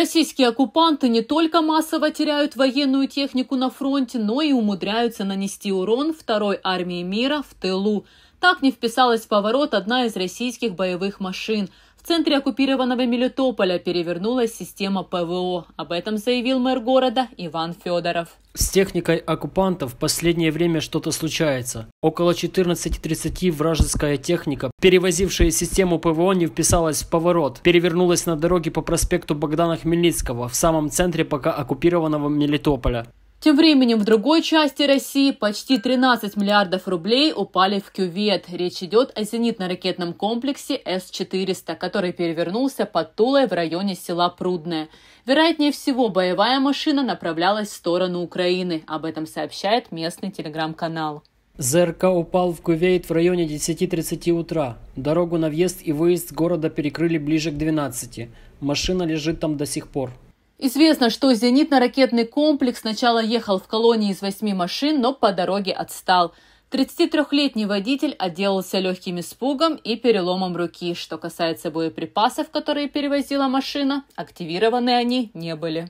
Российские оккупанты не только массово теряют военную технику на фронте, но и умудряются нанести урон второй армии мира в тылу. Так не вписалась в поворот одна из российских боевых машин – в центре оккупированного Мелитополя перевернулась система ПВО. Об этом заявил мэр города Иван Федоров. С техникой оккупантов в последнее время что-то случается. Около 14.30 вражеская техника, перевозившая систему ПВО, не вписалась в поворот. Перевернулась на дороге по проспекту Богдана Хмельницкого в самом центре пока оккупированного Мелитополя. Тем временем в другой части России почти 13 миллиардов рублей упали в кювет. Речь идет о зенитно-ракетном комплексе С-400, который перевернулся под Тулой в районе села Прудное. Вероятнее всего, боевая машина направлялась в сторону Украины. Об этом сообщает местный телеграм-канал. ЗРК упал в Кувейт в районе 10.30 утра. Дорогу на въезд и выезд с города перекрыли ближе к 12. Машина лежит там до сих пор. Известно, что зенитно-ракетный комплекс сначала ехал в колонии из восьми машин, но по дороге отстал. 33-летний водитель отделался легким испугом и переломом руки. Что касается боеприпасов, которые перевозила машина, активированы они не были.